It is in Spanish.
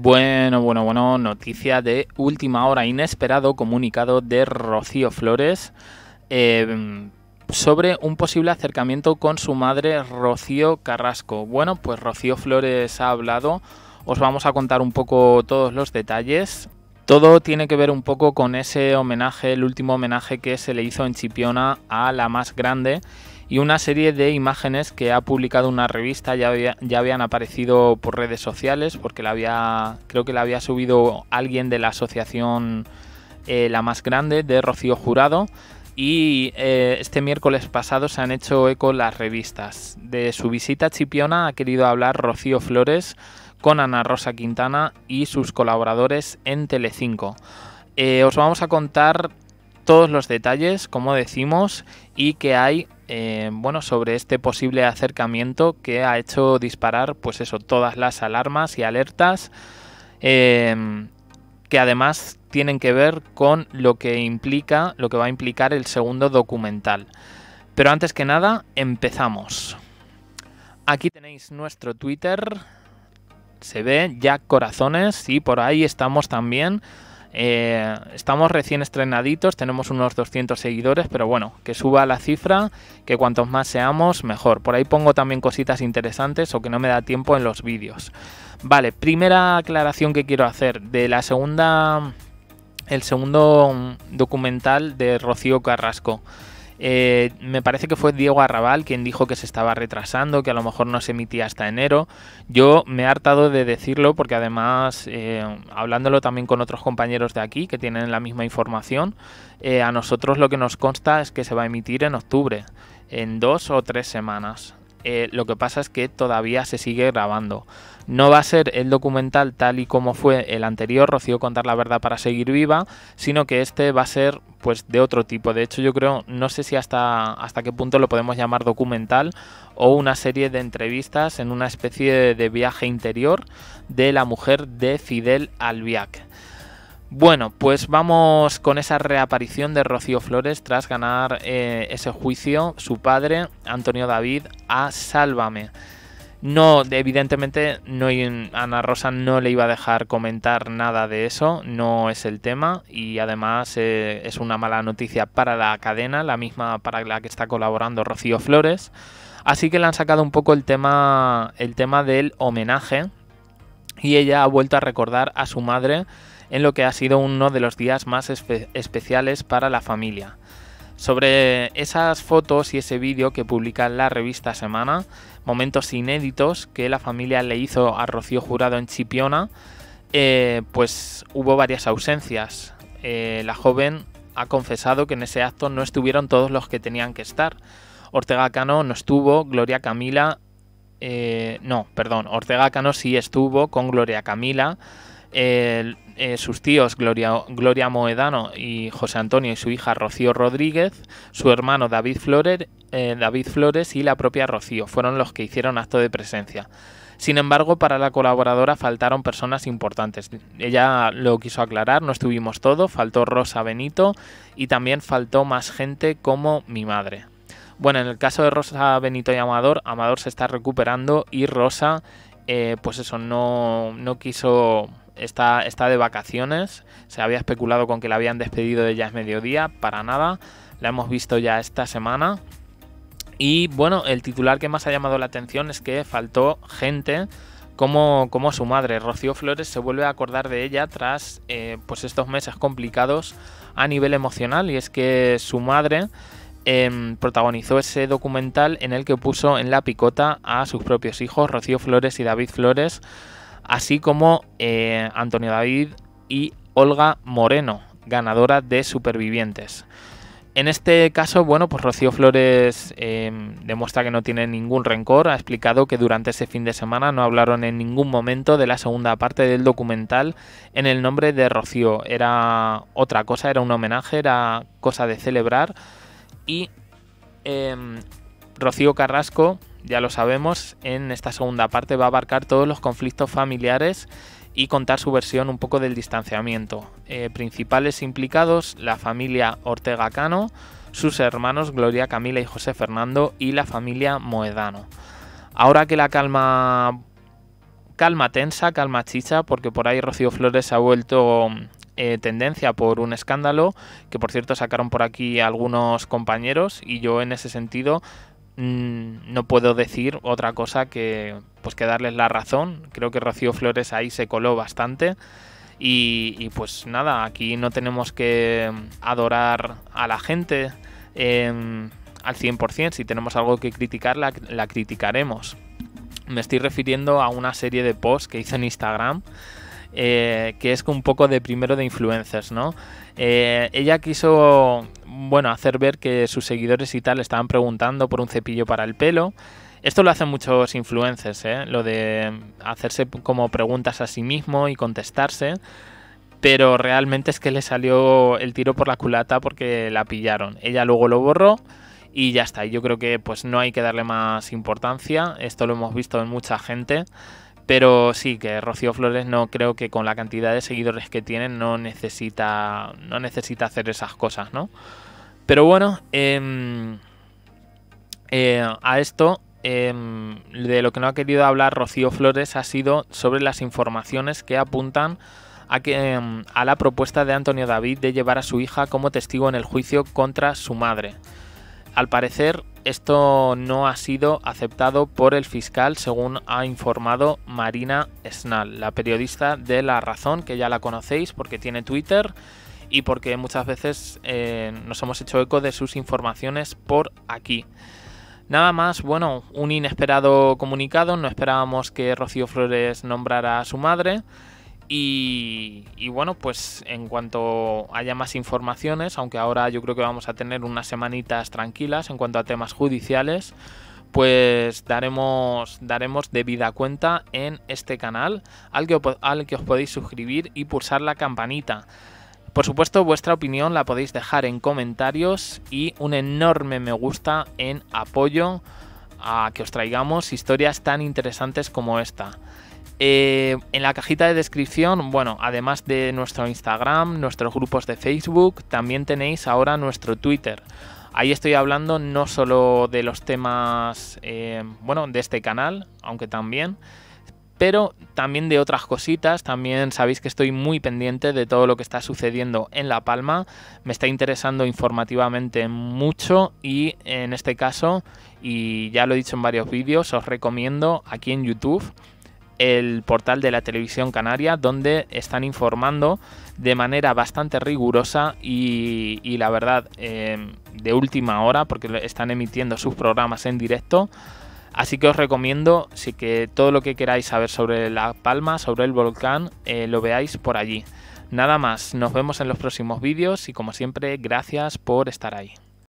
Bueno, bueno, bueno, noticia de última hora, inesperado comunicado de Rocío Flores em, sobre un posible acercamiento con su madre Rocío Carrasco. Bueno, pues Rocío Flores ha hablado, os vamos a contar un poco todos los detalles. Todo tiene que ver un poco con ese homenaje, el último homenaje que se le hizo en Chipiona a la más grande y una serie de imágenes que ha publicado una revista, ya, ya habían aparecido por redes sociales, porque la había, creo que la había subido alguien de la asociación eh, La Más Grande, de Rocío Jurado, y eh, este miércoles pasado se han hecho eco las revistas. De su visita a Chipiona ha querido hablar Rocío Flores con Ana Rosa Quintana y sus colaboradores en Telecinco. Eh, os vamos a contar todos los detalles, como decimos, y que hay eh, bueno, sobre este posible acercamiento que ha hecho disparar, pues eso, todas las alarmas y alertas. Em, que además tienen que ver con lo que implica, lo que va a implicar el segundo documental. Pero antes que nada, empezamos. Aquí tenéis nuestro Twitter. Se ve Jack Corazones y por ahí estamos también eh, estamos recién estrenaditos, tenemos unos 200 seguidores, pero bueno, que suba la cifra, que cuantos más seamos, mejor. Por ahí pongo también cositas interesantes o que no me da tiempo en los vídeos. Vale, primera aclaración que quiero hacer de la segunda... El segundo documental de Rocío Carrasco. Eh, me parece que fue Diego Arrabal quien dijo que se estaba retrasando, que a lo mejor no se emitía hasta enero. Yo me he hartado de decirlo porque además, eh, hablándolo también con otros compañeros de aquí que tienen la misma información, eh, a nosotros lo que nos consta es que se va a emitir en octubre, en dos o tres semanas. Eh, lo que pasa es que todavía se sigue grabando. No va a ser el documental tal y como fue el anterior, Rocío Contar la Verdad para Seguir Viva, sino que este va a ser pues de otro tipo. De hecho, yo creo, no sé si hasta, hasta qué punto lo podemos llamar documental o una serie de entrevistas en una especie de, viaje interior de la mujer de Fidel Albiac. Bueno, pues vamos con esa reaparición de Rocío Flores tras ganar eh, ese juicio. Su padre, Antonio David, a Sálvame. No, evidentemente, no, Ana Rosa no le iba a dejar comentar nada de eso, no es el tema y además eh, es una mala noticia para la cadena, la misma para la que está colaborando Rocío Flores. Así que le han sacado un poco el tema, el tema del homenaje y ella ha vuelto a recordar a su madre en lo que ha sido uno de los días más especiales para la familia. Sobre esas fotos y ese vídeo que publica la revista Semana, momentos inéditos que la familia le hizo a Rocío Jurado en Chipiona, eh, pues hubo varias ausencias. Eh, la joven ha confesado que en ese acto no estuvieron todos los que tenían que estar. Ortega Cano no estuvo, Gloria Camila... Eh, no, perdón, Ortega Cano sí estuvo con Gloria Camila. Eh, sus tíos Gloria, Gloria Moedano y José Antonio y su hija Rocío Rodríguez, su hermano David Flores, eh, David Flores y la propia Rocío fueron los que hicieron acto de presencia. Sin embargo, para la colaboradora faltaron personas importantes. Ella lo quiso aclarar, no estuvimos todos, faltó Rosa Benito y también faltó más gente como mi madre. Bueno, en el caso de Rosa Benito y Amador, Amador se está recuperando y Rosa, eh, pues eso, no, no quiso está, está de vacaciones. Se había especulado con que la habían despedido de ya es mediodía, para nada. La hemos visto ya esta semana. Y bueno, el titular que más ha llamado la atención es que faltó gente como, como su madre. Rocío Flores se vuelve a acordar de ella tras eh, pues estos meses complicados a nivel emocional. Y es que su madre em, protagonizó ese documental en el que puso en la picota a sus propios hijos, Rocío Flores y David Flores, así como eh, Antonio David y Olga Moreno, ganadora de Supervivientes. En este caso, bueno, pues Rocío Flores eh, demuestra que no tiene ningún rencor. Ha explicado que durante ese fin de semana no hablaron en ningún momento de la segunda parte del documental en el nombre de Rocío. Era otra cosa, era un homenaje, era cosa de celebrar. Y em, Rocío Carrasco ya lo sabemos, en esta segunda parte va a abarcar todos los conflictos familiares y contar su versión un poco del distanciamiento. Eh, principales implicados, la familia Ortega Cano, sus hermanos Gloria Camila y José Fernando y la familia Moedano. Ahora que la calma... Calma tensa, calma chicha, porque por ahí Rocío Flores ha vuelto eh, tendencia por un escándalo, que por cierto sacaron por aquí algunos compañeros y yo en ese sentido Mm, no puedo decir otra cosa que, pues que darles la razón. Creo que Rocío Flores ahí se coló bastante. Y, pues nada, aquí no tenemos que adorar a la gente eh, al 100%. Si tenemos algo que criticar, la, la criticaremos. Me estoy refiriendo a una serie de posts que hizo en Instagram eh, que es un poco de primero de influencers, ¿no? Eh, ella quiso, bueno, hacer ver que sus seguidores y tal estaban preguntando por un cepillo para el pelo. Esto lo hacen muchos influencers, ¿eh? Lo de hacerse como preguntas a sí mismo y contestarse pero realmente es que le salió el tiro por la culata porque la pillaron. Ella luego lo borró y ya está. Yo creo que pues no hay que darle más importancia. Esto lo hemos visto en mucha gente. Pero sí, que Rocío Flores no creo que con la cantidad de seguidores que tiene no necesita, no necesita hacer esas cosas, ¿no? Pero bueno, em, eh, a esto em, de lo que no ha querido hablar Rocío Flores ha sido sobre las informaciones que apuntan a, que, em, a la propuesta de Antonio David de llevar a su hija como testigo en el juicio contra su madre. Al parecer, esto no ha sido aceptado por el fiscal, según ha informado Marina Snal, la periodista de La Razón, que ya la conocéis porque tiene Twitter y porque muchas veces eh, nos hemos hecho eco de sus informaciones por aquí. Nada más, bueno, un inesperado comunicado, no esperábamos que Rocío Flores nombrara a su madre. Y, bueno, pues en cuanto haya más informaciones, aunque ahora yo creo que vamos a tener unas semanitas tranquilas en cuanto a temas judiciales, pues daremos, daremos debida cuenta en este canal al que os podéis suscribir y pulsar la campanita. Por supuesto, vuestra opinión la podéis dejar en comentarios y un enorme me gusta en apoyo a que os traigamos historias tan interesantes como esta. Eh, en la cajita de descripción, bueno, además de nuestro Instagram, nuestros grupos de Facebook, también tenéis ahora nuestro Twitter. Ahí estoy hablando no solo de los temas, eh, bueno, de este canal, aunque también, pero también de otras cositas. También sabéis que estoy muy pendiente de todo lo que está sucediendo en La Palma. Me está interesando informativamente mucho y en este caso, y ya lo he dicho en varios vídeos, os recomiendo aquí en YouTube el portal de la televisión canaria, donde están informando de manera bastante rigurosa y, la verdad em, de última hora, porque están emitiendo sus programas en directo. Así que os recomiendo si que todo lo que queráis saber sobre La Palma, sobre el volcán, eh, lo veáis por allí. Nada más, nos vemos en los próximos vídeos y como siempre, gracias por estar ahí.